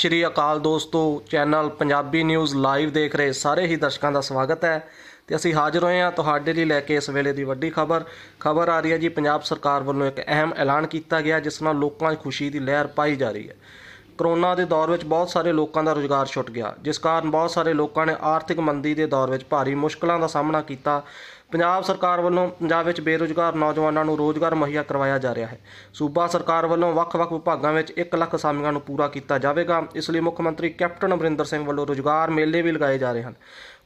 ਸ਼੍ਰੀ ਅਕਾਲ ਦੋਸਤੋ channel Punjabi news live ਦੇਖ ਰਹੇ ਸਾਰੇ ਹੀ ਦਰਸ਼ਕਾਂ ਦਾ ਸਵਾਗਤ ਹੈ ਤੇ ਅਸੀਂ ਹਾਜ਼ਰ ਹੋਏ ਹਾਂ ਤੁਹਾਡੇ ਲਈ ਲੈ ਕੇ ਇਸ ਵੇਲੇ ਦੀ ਵੱਡੀ ਖਬਰ ਖਬਰ ਆ ਰਹੀ ਹੈ ਜੀ ਪੰਜਾਬ ਸਰਕਾਰ ਵੱਲੋਂ ਇੱਕ ਅਹਿਮ ਐਲਾਨ ਕੀਤਾ ਗਿਆ ਜਿਸ ਨਾਲ ਲੋਕਾਂ 'ਚ ਖੁਸ਼ੀ ਦੀ ਲਹਿਰ ਪਾਈ ਜਾ ਰਹੀ ਹੈ ਕਰੋਨਾ ਦੇ ਦੌਰ ਵਿੱਚ ਬਹੁਤ ਸਾਰੇ ਲੋਕਾਂ ਦਾ ਰੋਜ਼ਗਾਰ ਛੁੱਟ ਗਿਆ ਜਿਸ ਕਾਰਨ ਬਹੁਤ ਸਾਰੇ ਲੋਕਾਂ ਨੇ ਆਰਥਿਕ ਮੰਦੀ ਦੇ ਦੌਰ ਵਿੱਚ ਭਾਰੀ ਮੁਸ਼ਕਲਾਂ ਦਾ ਸਾਹਮਣਾ ਕੀਤਾ ਪੰਜਾਬ ਸਰਕਾਰ ਵੱਲੋਂ ਪੰਜਾਬ ਵਿੱਚ ਬੇਰੋਜ਼ਗਾਰ ਨੌਜਵਾਨਾਂ ਨੂੰ ਰੋਜ਼ਗਾਰ ਮੁਹੱਈਆ ਕਰਵਾਇਆ ਜਾ ਰਿਹਾ ਹੈ ਸੂਬਾ ਸਰਕਾਰ ਵੱਲੋਂ ਵੱਖ-ਵੱਖ ਵਿਭਾਗਾਂ ਵਿੱਚ 1 ਲੱਖ ਸਾਮੀਆਂ ਨੂੰ ਪੂਰਾ ਕੀਤਾ ਜਾਵੇਗਾ ਇਸ ਲਈ ਮੁੱਖ ਮੰਤਰੀ ਕੈਪਟਨ ਅਮਰਿੰਦਰ ਸਿੰਘ ਵੱਲੋਂ ਰੋਜ਼ਗਾਰ ਮੇਲੇ ਵੀ ਲਗਾਏ ਜਾ ਰਹੇ ਹਨ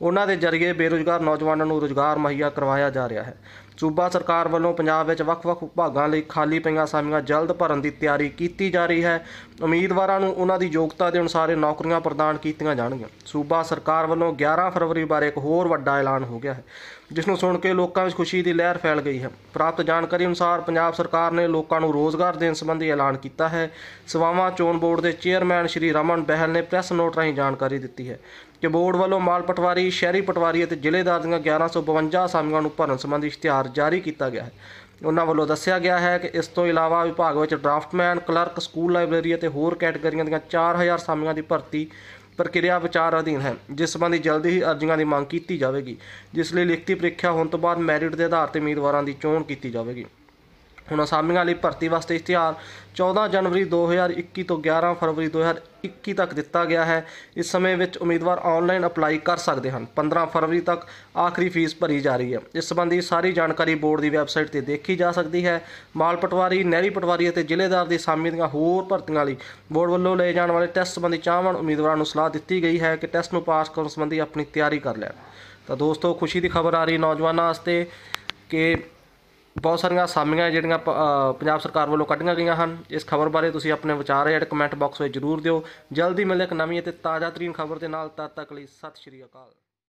ਉਹਨਾਂ ਦੇ ਜ਼ਰੀਏ ਬੇਰੋਜ਼ਗਾਰ ਨੌਜਵਾਨਾਂ ਨੂੰ ਰੋਜ਼ਗਾਰ ਮੁਹੱਈਆ ਕਰਵਾਇਆ ਜਾ ਰਿਹਾ ਹੈ ਸੂਬਾ ਸਰਕਾਰ ਵੱਲੋਂ ਪੰਜਾਬ ਵਿੱਚ ਵੱਖ-ਵੱਖ ਵਿਭਾਗਾਂ ਲਈ ਖਾਲੀ ਪਈਆਂ ਸਾਮੀਆਂ ਜਲਦ ਭਰਨ ਦੀ ਤਿਆਰੀ ਕੀਤੀ ਜਾ ਰਹੀ ਹੈ ਉਮੀਦਵਾਰਾਂ ਨੂੰ ਉਹਨਾਂ ਦੀ ਯੋਗਤਾ ਦੇ ਅਨੁਸਾਰ ਨੌਕਰੀਆਂ ਪ੍ਰਦਾਨ ਕੀਤੀਆਂ ਜਾਣਗੀਆਂ ਸੂਬਾ ਸਰਕਾਰ ਵੱਲੋਂ 11 ਫਰਵਰੀ ਬਾਰੇ ਇੱਕ ਹੋਰ ਵੱਡਾ ਐਲਾਨ ਹੋ ਗਿਆ ਹੈ ਜਿਸ ਨੂੰ ਸੁਣ ਸੁਣ ਕੇ ਲੋਕਾਂ ਵਿੱਚ ਖੁਸ਼ੀ ਦੀ ਲਹਿਰ ਫੈਲ ਗਈ ਹੈ ਪ੍ਰਾਪਤ ਜਾਣਕਾਰੀ ਅਨੁਸਾਰ ਪੰਜਾਬ ਸਰਕਾਰ ਨੇ ਲੋਕਾਂ ਨੂੰ ਰੋਜ਼ਗਾਰ ਦੇਣ ਸੰਬੰਧੀ ਐਲਾਨ ਕੀਤਾ ਹੈ ਸਵਾਵਾ ਚੋਣ ਬੋਰਡ ਦੇ ਚੇਅਰਮੈਨ ਸ਼੍ਰੀ ਰਮਨ ਬਹਿਲ ਨੇ ਪ੍ਰੈਸ ਨੋਟ ਰਾਹੀਂ ਜਾਣਕਾਰੀ ਦਿੱਤੀ ਹੈ ਕਿ ਬੋਰਡ ਵੱਲੋਂ ਮਾਲ ਪਟਵਾਰੀ ਸ਼ਹਿਰੀ ਪਟਵਾਰੀ ਅਤੇ ਜ਼ਿਲ੍ਹੇਦਾਰ ਦੀਆਂ 1152 ਅਸਾਮੀਆਂ ਨੂੰ ਭਰਨ ਸੰਬੰਧੀ ਇਸ਼ਤਿਹਾਰ ਜਾਰੀ ਕੀਤਾ ਗਿਆ ਹੈ ਉਹਨਾਂ ਵੱਲੋਂ ਦੱਸਿਆ ਗਿਆ ਹੈ ਕਿ ਇਸ ਤੋਂ ਇਲਾਵਾ ਵਿਭਾਗ ਵਿੱਚ ਡਰਾਫਟਮੈਨ ਕਲਰਕ ਸਕੂਲ ਲਾਇਬ੍ਰੇਰੀ ਅਤੇ ਹੋਰ ਕੈਟਾਗਰੀਆਂ ਦੀਆਂ 4000 ਅਸਾਮੀਆਂ ਦੀ ਭਰਤੀ ਪ੍ਰਕਿਰਿਆ ਵਿਚਾਰ ਅਧੀਨ ਹੈ ਜਿਸ ਸੰਬੰਧੀ ਜਲਦੀ ਹੀ ਅਰਜ਼ੀਆਂ ਦੀ ਮੰਗ ਕੀਤੀ ਜਾਵੇਗੀ ਜਿਸ ਲਈ ਲਿਖਤੀ ਪ੍ਰੀਖਿਆ ਹੋਣ ਤੋਂ ਬਾਅਦ ਮੈਰਿਟ ਦੇ ਆਧਾਰ ਤੇ ਉਮੀਦਵਾਰਾਂ ਦੀ ਚੋਣ ਕੀਤੀ ਜਾਵੇਗੀ ਹੁਣ ਅਸਾਮੀਆਂ ਲਈ ਭਰਤੀ ਵਾਸਤੇ ਇਸ਼ਤਿਹਾਰ 14 ਜਨਵਰੀ 2021 ਤੋਂ 11 ਫਰਵਰੀ 2021 ਤੱਕ ਦਿੱਤਾ ਗਿਆ ਹੈ ਇਸ ਸਮੇਂ ਵਿੱਚ ਉਮੀਦਵਾਰ ਆਨਲਾਈਨ ਅਪਲਾਈ ਕਰ ਸਕਦੇ ਹਨ 15 ਫਰਵਰੀ ਤੱਕ ਆਖਰੀ ਫੀਸ ਭਰੀ ਜਾ ਰਹੀ ਹੈ ਇਸ ਸੰਬੰਧੀ ਸਾਰੀ ਜਾਣਕਾਰੀ ਬੋਰਡ ਦੀ ਵੈਬਸਾਈਟ ਤੇ ਦੇਖੀ ਜਾ ਸਕਦੀ ਹੈ ਮਾਲ ਪਟਵਾਰੀ ਨਹਿਰੀ ਪਟਵਾਰੀ ਅਤੇ ਜ਼ਿਲ੍ਹੇਦਾਰ ਦੀ ਸਾਮੀ ਦੀਆਂ ਹੋਰ ਭਰਤੀਆਂ ਲਈ ਬੋਰਡ ਵੱਲੋਂ ਲਏ ਜਾਣ ਵਾਲੇ ਟੈਸਟ ਸੰਬੰਧੀ ਚਾਹਵਾਨ ਉਮੀਦਵਾਰਾਂ ਨੂੰ ਸਲਾਹ ਦਿੱਤੀ ਗਈ ਹੈ ਕਿ ਟੈਸਟ ਨੂੰ ਪਾਸ ਕਰਨ ਸੰਬੰਧੀ ਆਪਣੀ ਤਿਆਰੀ ਕਰ ਲੈਣ ਤਾਂ ਦੋਸਤੋ ਖੁਸ਼ੀ ਦੀ ਖਬਰ ਆ ਰਹੀ ਨੌਜਵਾਨਾਂ ਵਾਸਤੇ ਕਿ ਬਹੁਤ ਸਾਰੀਆਂ ਸਾਮੀਆਂ ਜਿਹੜੀਆਂ ਪੰਜਾਬ ਸਰਕਾਰ ਵੱਲੋਂ ਕੱਢੀਆਂ ਗਈਆਂ ਹਨ ਇਸ ਖਬਰ ਬਾਰੇ ਤੁਸੀਂ ਆਪਣੇ ਵਿਚਾਰ ਜਿਹੜੇ ਕਮੈਂਟ ਬਾਕਸ ਵਿੱਚ ਜ਼ਰੂਰ ਦਿਓ ਜਲਦੀ ਮਿਲਦੇ ਇੱਕ ਨਵੀਂ ਅਤੇ ਤਾਜ਼ਾ ਤਰੀਨ ਖਬਰ ਦੇ ਨਾਲ ਤਦ ਤੱਕ ਲਈ ਸਤਿ ਸ਼੍ਰੀ ਅਕਾਲ